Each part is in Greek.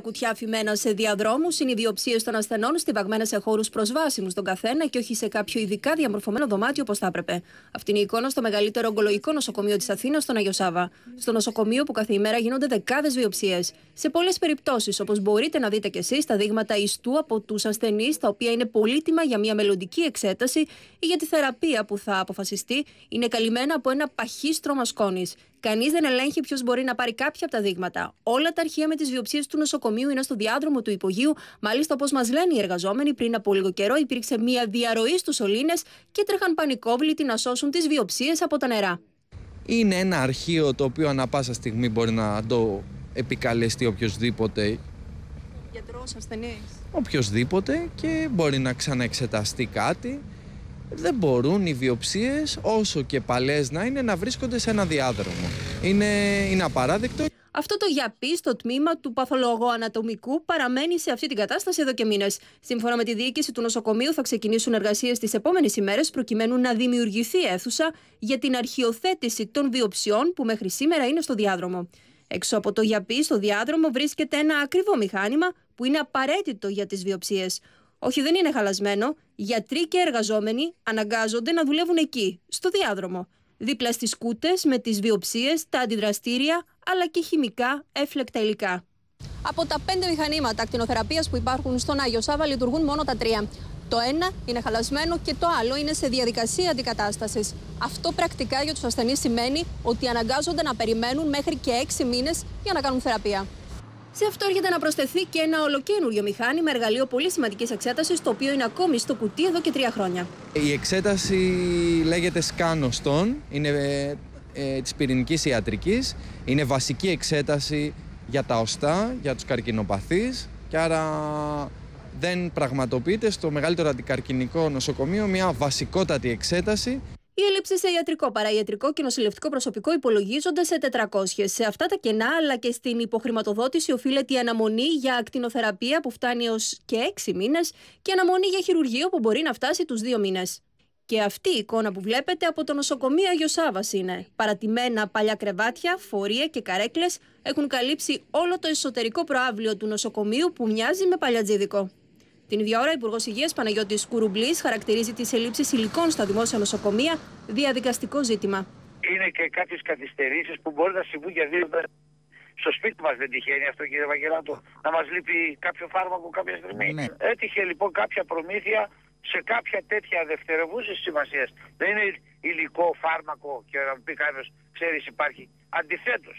κουτιά αφημένα σε διαδρόμους είναι οι διοψίε των ασθενών στιβαγμένα σε χώρους προσβάσιμους στον καθένα και όχι σε κάποιο ειδικά διαμορφωμένο δωμάτιο όπως θα έπρεπε. Αυτή είναι η εικόνα στο μεγαλύτερο ογκολογικό νοσοκομείο της Αθήνας, στον Αγιο Σάβα. Στο νοσοκομείο που κάθε ημέρα γίνονται δεκάδες βιοψίες. Σε πολλές περιπτώσεις, όπως μπορείτε να δείτε κι εσείς, τα δείγματα ιστού από τους ασθενείς, τα οποία είναι πολύτιμα για μια μελλοντική εξέταση ή για τη θεραπεία που θα αποφασιστεί, είναι καλυμμένα από ένα παχύστρωμα σκόνης. Κανείς δεν ελέγχει ποιος μπορεί να πάρει κάποια από τα δείγματα. Όλα τα αρχεία με τις βιοψίες του νοσοκομείου νοσοκομείου είναι στο διάδρομο του υπογείου. Μάλιστα, όπως μας λένε οι εργαζόμενοι, πριν από λίγο καιρό υπήρξε μία διαρροή στους σωλήνες και τρέχαν πανικόβλητοι να σώσουν τις βιοψίες από τα νερά. Είναι ένα αρχείο το οποίο ανα πάσα στιγμή μπορεί να το επικαλεστεί οποιοδήποτε. Γιατρό, ασθενή. Οποιοδήποτε και μπορεί να ξαναεξεταστεί κάτι. Δεν μπορούν οι βιοψίες όσο και παλές να είναι, να βρίσκονται σε ένα διάδρομο. Είναι, είναι απαράδεκτο. Αυτό το γιαπί στο τμήμα του παθολογού ανατομικού παραμένει σε αυτή την κατάσταση εδώ και μήνες. Σύμφωνα με τη διοίκηση του νοσοκομείου, θα ξεκινήσουν εργασίες τις επόμενες ημέρες προκειμένου να δημιουργηθεί αίθουσα για την αρχιοθέτηση των βιοψιών που μέχρι σήμερα είναι στο διάδρομο. Έξω από το γιαπί στο διάδρομο βρίσκεται ένα ακριβό μηχάνημα που είναι απαραίτητο για τις βιοψίες. Όχι, δεν είναι χαλασμένο. Γιατροί και εργαζόμενοι αναγκάζονται να δουλεύουν εκεί, στο διάδρομο δίπλα στις κούτες με τις βιοψίες, τα αντιδραστήρια αλλά και χημικά έφλεκτα υλικά. Από τα πέντε μηχανήματα ακτινοθεραπείας που υπάρχουν στον Άγιο Σάβα λειτουργούν μόνο τα τρία. Το ένα είναι χαλασμένο και το άλλο είναι σε διαδικασία αντικατάστασης. Αυτό πρακτικά για τους ασθενείς σημαίνει ότι αναγκάζονται να περιμένουν μέχρι και έξι μήνες για να κάνουν θεραπεία. Σε αυτό έρχεται να προσθεθεί και ένα ολοκένουργιο μηχάνη με εργαλείο πολύ σημαντικής εξέτασης, το οποίο είναι ακόμη στο κουτί εδώ και τρία χρόνια. Η εξέταση λέγεται σκάνοστον, είναι ε, ε, της πυρηνικής ιατρικής. Είναι βασική εξέταση για τα οστά, για τους καρκινοπαθείς και άρα δεν πραγματοποιείται στο μεγαλύτερο αντικαρκινικό νοσοκομείο μια βασικότατη εξέταση. Η έλλειψη σε ιατρικό, παραϊατρικό και νοσηλευτικό προσωπικό υπολογίζονται σε 400. Σε αυτά τα κενά, αλλά και στην υποχρηματοδότηση, οφείλεται η αναμονή για ακτινοθεραπεία που φτάνει έως και 6 μήνες και αναμονή για χειρουργείο που μπορεί να φτάσει τους 2 μήνες. Και αυτή η εικόνα που βλέπετε από το νοσοκομείο Αγιο είναι. Παρατημένα παλιά κρεβάτια, φορεία και καρέκλες έχουν καλύψει όλο το εσωτερικό προάβλιο του νοσοκομείου που μοιάζει με παλιατζίδικο. Την ίδια ώρα, ο Υπουργός Υγείας Παναγιώτης Κουρουμπλής χαρακτηρίζει τις ελλείψεις υλικών στα δημόσια νοσοκομεία διαδικαστικό ζήτημα. Είναι και κάποιες καθυστερήσεις που μπορεί να συμβούν για δύο μέρες. Στο σπίτι μας δεν τυχαίνει αυτό, κύριε Βαγγελάτο, να μας λείπει κάποιο φάρμακο κάποια στιγμή. Ναι. Έτυχε λοιπόν κάποια προμήθεια σε κάποια τέτοια δευτερευούσης σημασίας. Δεν είναι υλικό, φάρμακο και να μου πει κάποιος, ξέρεις, υπάρχει. Αντιθέτως,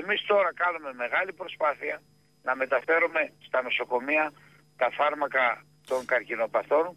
εμείς τώρα κάνουμε μεγάλη προσπάθεια να μεταφέρουμε στα νοσοκομεία τα φάρμακα των καρκινοπαθών